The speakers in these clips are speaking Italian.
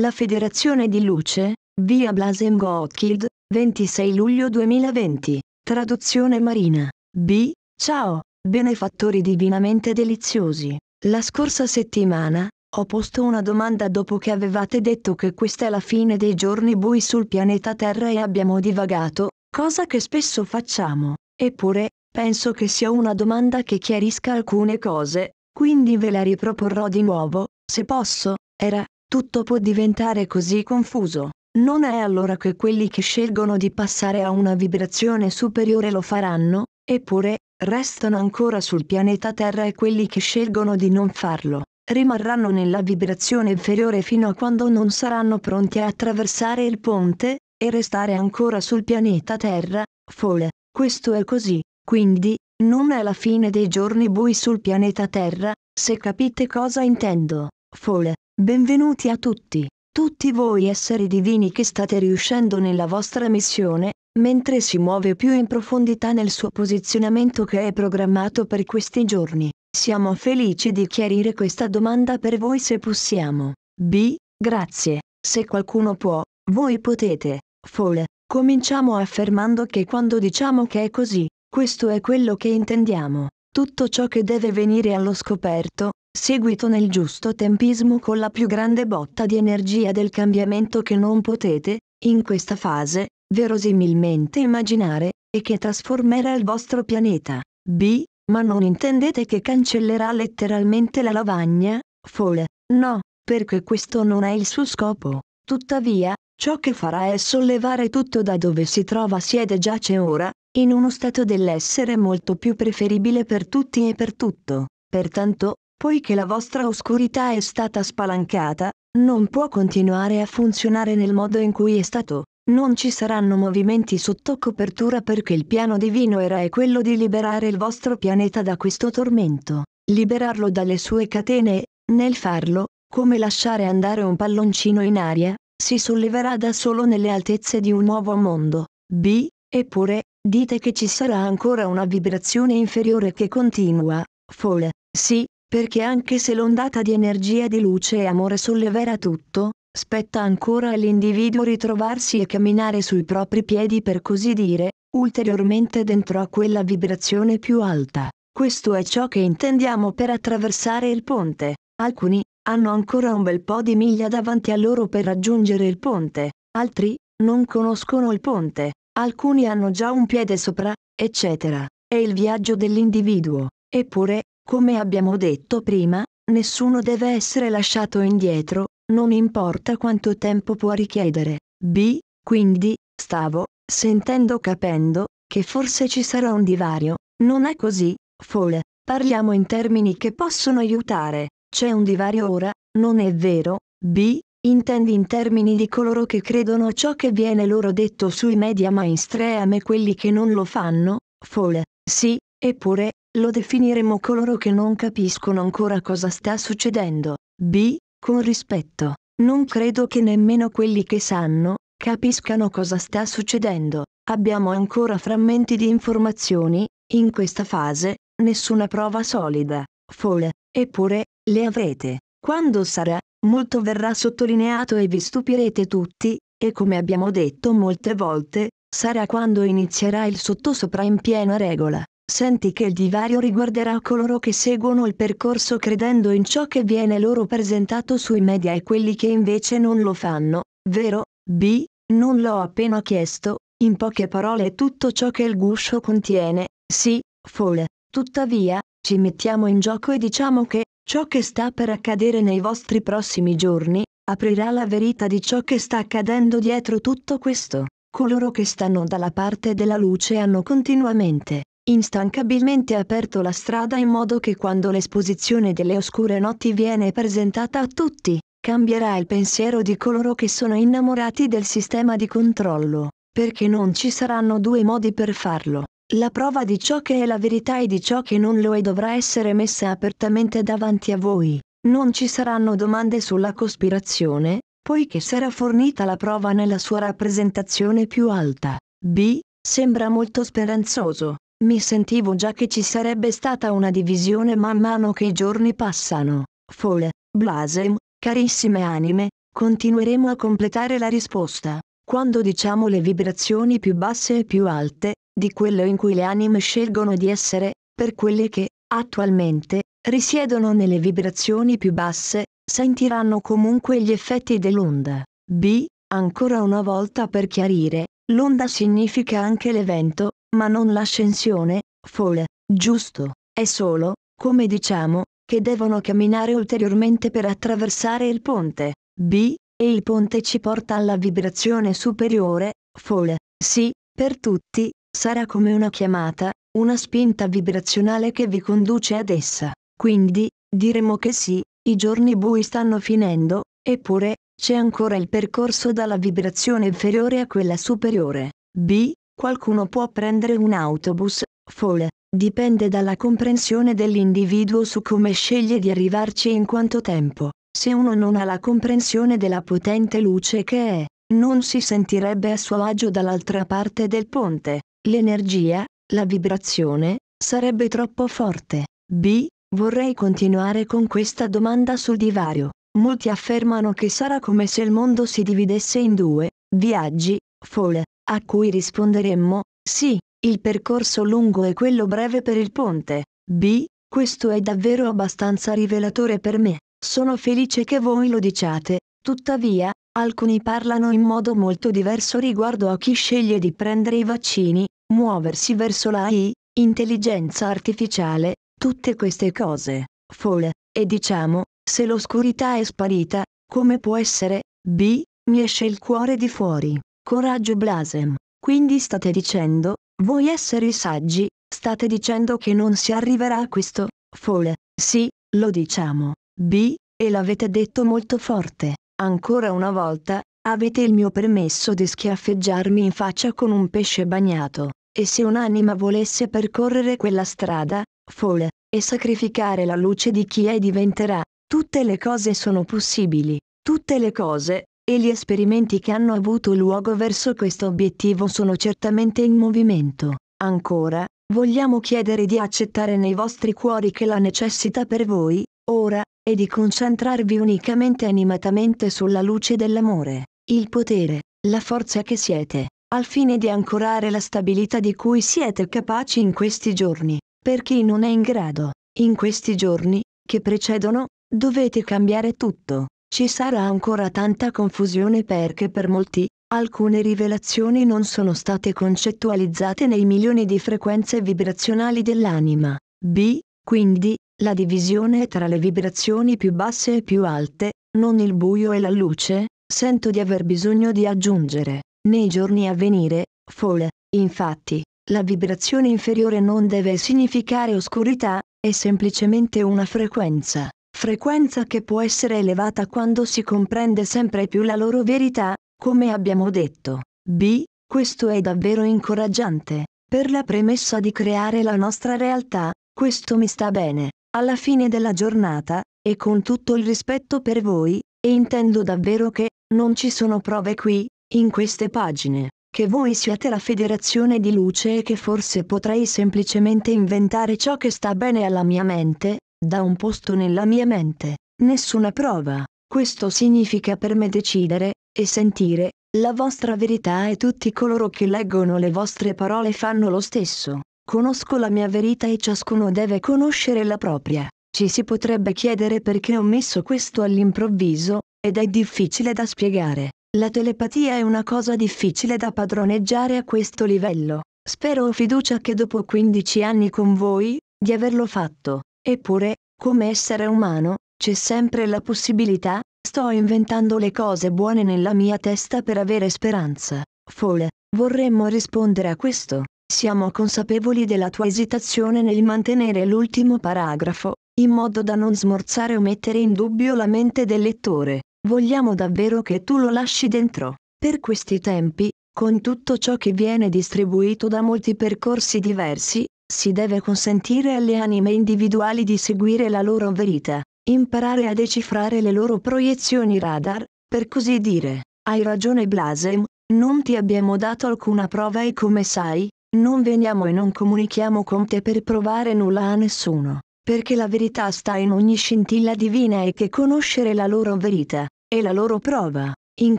La Federazione di Luce, via Blasem Gottkild, 26 luglio 2020. Traduzione Marina. B. Ciao, benefattori divinamente deliziosi. La scorsa settimana, ho posto una domanda dopo che avevate detto che questa è la fine dei giorni bui sul pianeta Terra e abbiamo divagato, cosa che spesso facciamo. Eppure, penso che sia una domanda che chiarisca alcune cose, quindi ve la riproporrò di nuovo, se posso. Era, tutto può diventare così confuso. Non è allora che quelli che scelgono di passare a una vibrazione superiore lo faranno, eppure, restano ancora sul pianeta Terra e quelli che scelgono di non farlo, rimarranno nella vibrazione inferiore fino a quando non saranno pronti a attraversare il ponte, e restare ancora sul pianeta Terra, folle, questo è così, quindi, non è la fine dei giorni bui sul pianeta Terra, se capite cosa intendo, folle Benvenuti a tutti, tutti voi esseri divini che state riuscendo nella vostra missione, mentre si muove più in profondità nel suo posizionamento che è programmato per questi giorni. Siamo felici di chiarire questa domanda per voi se possiamo. B. Grazie. Se qualcuno può, voi potete. Fol. Cominciamo affermando che quando diciamo che è così, questo è quello che intendiamo tutto ciò che deve venire allo scoperto, seguito nel giusto tempismo con la più grande botta di energia del cambiamento che non potete, in questa fase, verosimilmente immaginare, e che trasformerà il vostro pianeta. B. Ma non intendete che cancellerà letteralmente la lavagna? Fall. No, perché questo non è il suo scopo. Tuttavia, ciò che farà è sollevare tutto da dove si trova siede giace ora, in uno stato dell'essere molto più preferibile per tutti e per tutto. Pertanto, poiché la vostra oscurità è stata spalancata, non può continuare a funzionare nel modo in cui è stato. Non ci saranno movimenti sotto copertura perché il piano divino era e quello di liberare il vostro pianeta da questo tormento, liberarlo dalle sue catene, nel farlo, come lasciare andare un palloncino in aria, si solleverà da solo nelle altezze di un nuovo mondo. B. Eppure, Dite che ci sarà ancora una vibrazione inferiore che continua, folle, sì, perché anche se l'ondata di energia di luce e amore solleverà tutto, spetta ancora all'individuo ritrovarsi e camminare sui propri piedi per così dire, ulteriormente dentro a quella vibrazione più alta. Questo è ciò che intendiamo per attraversare il ponte. Alcuni hanno ancora un bel po' di miglia davanti a loro per raggiungere il ponte, altri non conoscono il ponte, alcuni hanno già un piede sopra, eccetera. È il viaggio dell'individuo. Eppure, come abbiamo detto prima, nessuno deve essere lasciato indietro, non importa quanto tempo può richiedere. B. Quindi, stavo, sentendo capendo, che forse ci sarà un divario, non è così, Fall, parliamo in termini che possono aiutare, c'è un divario ora, non è vero, B intendi in termini di coloro che credono a ciò che viene loro detto sui media mainstream e quelli che non lo fanno, folle, sì, eppure, lo definiremo coloro che non capiscono ancora cosa sta succedendo, b, con rispetto, non credo che nemmeno quelli che sanno, capiscano cosa sta succedendo, abbiamo ancora frammenti di informazioni, in questa fase, nessuna prova solida, folle, eppure, le avrete. Quando sarà, molto verrà sottolineato e vi stupirete tutti, e come abbiamo detto molte volte, sarà quando inizierà il sottosopra in piena regola. Senti che il divario riguarderà coloro che seguono il percorso credendo in ciò che viene loro presentato sui media e quelli che invece non lo fanno, vero? B. Non l'ho appena chiesto, in poche parole tutto ciò che il guscio contiene, sì, fole. Tuttavia, ci mettiamo in gioco e diciamo che, Ciò che sta per accadere nei vostri prossimi giorni, aprirà la verità di ciò che sta accadendo dietro tutto questo. Coloro che stanno dalla parte della luce hanno continuamente, instancabilmente aperto la strada in modo che quando l'esposizione delle oscure notti viene presentata a tutti, cambierà il pensiero di coloro che sono innamorati del sistema di controllo, perché non ci saranno due modi per farlo. La prova di ciò che è la verità e di ciò che non lo è dovrà essere messa apertamente davanti a voi. Non ci saranno domande sulla cospirazione, poiché sarà fornita la prova nella sua rappresentazione più alta. B. Sembra molto speranzoso. Mi sentivo già che ci sarebbe stata una divisione man mano che i giorni passano. Fole, Blasem, carissime anime, continueremo a completare la risposta. Quando diciamo le vibrazioni più basse e più alte, di quello in cui le anime scelgono di essere, per quelle che, attualmente, risiedono nelle vibrazioni più basse, sentiranno comunque gli effetti dell'onda. B. Ancora una volta per chiarire, l'onda significa anche l'evento, ma non l'ascensione, fall, giusto, è solo, come diciamo, che devono camminare ulteriormente per attraversare il ponte. B. E il ponte ci porta alla vibrazione superiore, fall, sì, per tutti, sarà come una chiamata, una spinta vibrazionale che vi conduce ad essa. Quindi, diremo che sì, i giorni bui stanno finendo, eppure, c'è ancora il percorso dalla vibrazione inferiore a quella superiore. B. Qualcuno può prendere un autobus, fall, dipende dalla comprensione dell'individuo su come sceglie di arrivarci e in quanto tempo. Se uno non ha la comprensione della potente luce che è, non si sentirebbe a suo agio dall'altra parte del ponte l'energia, la vibrazione, sarebbe troppo forte. B. Vorrei continuare con questa domanda sul divario. Molti affermano che sarà come se il mondo si dividesse in due, viaggi, fall, a cui risponderemmo, sì, il percorso lungo e quello breve per il ponte. B. Questo è davvero abbastanza rivelatore per me. Sono felice che voi lo diciate, tuttavia, alcuni parlano in modo molto diverso riguardo a chi sceglie di prendere i vaccini, muoversi verso la AI, intelligenza artificiale, tutte queste cose, fall, e diciamo, se l'oscurità è sparita, come può essere, b, mi esce il cuore di fuori, coraggio blasem, quindi state dicendo, voi esseri saggi, state dicendo che non si arriverà a questo, fall, sì, lo diciamo, b, e l'avete detto molto forte, ancora una volta, Avete il mio permesso di schiaffeggiarmi in faccia con un pesce bagnato, e se un'anima volesse percorrere quella strada, folle, e sacrificare la luce di chi è diventerà, tutte le cose sono possibili, tutte le cose, e gli esperimenti che hanno avuto luogo verso questo obiettivo sono certamente in movimento. Ancora, vogliamo chiedere di accettare nei vostri cuori che la necessità per voi, ora, e di concentrarvi unicamente animatamente sulla luce dell'amore, il potere, la forza che siete, al fine di ancorare la stabilità di cui siete capaci in questi giorni. Per chi non è in grado, in questi giorni, che precedono, dovete cambiare tutto. Ci sarà ancora tanta confusione perché per molti, alcune rivelazioni non sono state concettualizzate nei milioni di frequenze vibrazionali dell'anima. B. Quindi, la divisione è tra le vibrazioni più basse e più alte, non il buio e la luce, sento di aver bisogno di aggiungere, nei giorni a venire, Fall, infatti, la vibrazione inferiore non deve significare oscurità, è semplicemente una frequenza, frequenza che può essere elevata quando si comprende sempre più la loro verità, come abbiamo detto. B. Questo è davvero incoraggiante, per la premessa di creare la nostra realtà, questo mi sta bene, alla fine della giornata, e con tutto il rispetto per voi, e intendo davvero che, non ci sono prove qui, in queste pagine, che voi siate la federazione di luce e che forse potrei semplicemente inventare ciò che sta bene alla mia mente, da un posto nella mia mente, nessuna prova. Questo significa per me decidere, e sentire, la vostra verità e tutti coloro che leggono le vostre parole fanno lo stesso. Conosco la mia verità e ciascuno deve conoscere la propria. Ci si potrebbe chiedere perché ho messo questo all'improvviso, ed è difficile da spiegare. La telepatia è una cosa difficile da padroneggiare a questo livello. Spero o fiducia che dopo 15 anni con voi, di averlo fatto. Eppure, come essere umano, c'è sempre la possibilità, sto inventando le cose buone nella mia testa per avere speranza. Fole, vorremmo rispondere a questo. Siamo consapevoli della tua esitazione nel mantenere l'ultimo paragrafo, in modo da non smorzare o mettere in dubbio la mente del lettore. Vogliamo davvero che tu lo lasci dentro. Per questi tempi, con tutto ciò che viene distribuito da molti percorsi diversi, si deve consentire alle anime individuali di seguire la loro verità, imparare a decifrare le loro proiezioni radar, per così dire. Hai ragione Blasem, non ti abbiamo dato alcuna prova e come sai, non veniamo e non comunichiamo con te per provare nulla a nessuno, perché la verità sta in ogni scintilla divina e che conoscere la loro verità, è la loro prova. In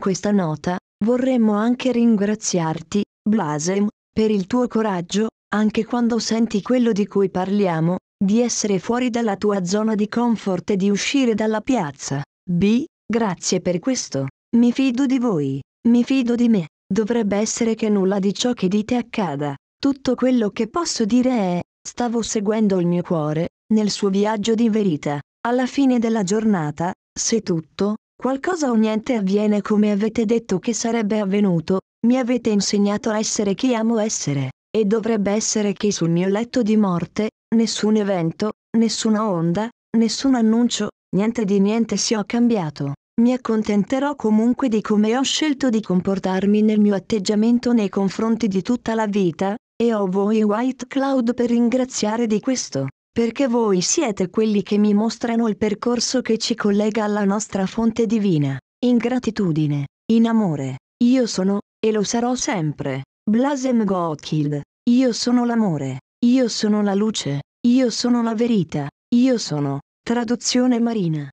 questa nota, vorremmo anche ringraziarti, Blasem, per il tuo coraggio, anche quando senti quello di cui parliamo, di essere fuori dalla tua zona di comfort e di uscire dalla piazza. B. Grazie per questo. Mi fido di voi, mi fido di me. Dovrebbe essere che nulla di ciò che dite accada. Tutto quello che posso dire è, stavo seguendo il mio cuore, nel suo viaggio di verità. Alla fine della giornata, se tutto, qualcosa o niente avviene come avete detto che sarebbe avvenuto, mi avete insegnato a essere chi amo essere, e dovrebbe essere che sul mio letto di morte, nessun evento, nessuna onda, nessun annuncio, niente di niente si ho cambiato. Mi accontenterò comunque di come ho scelto di comportarmi nel mio atteggiamento nei confronti di tutta la vita, e ho voi White Cloud per ringraziare di questo, perché voi siete quelli che mi mostrano il percorso che ci collega alla nostra fonte divina, in gratitudine, in amore, io sono, e lo sarò sempre, Blasem Gokild, io sono l'amore, io sono la luce, io sono la verità, io sono, traduzione marina.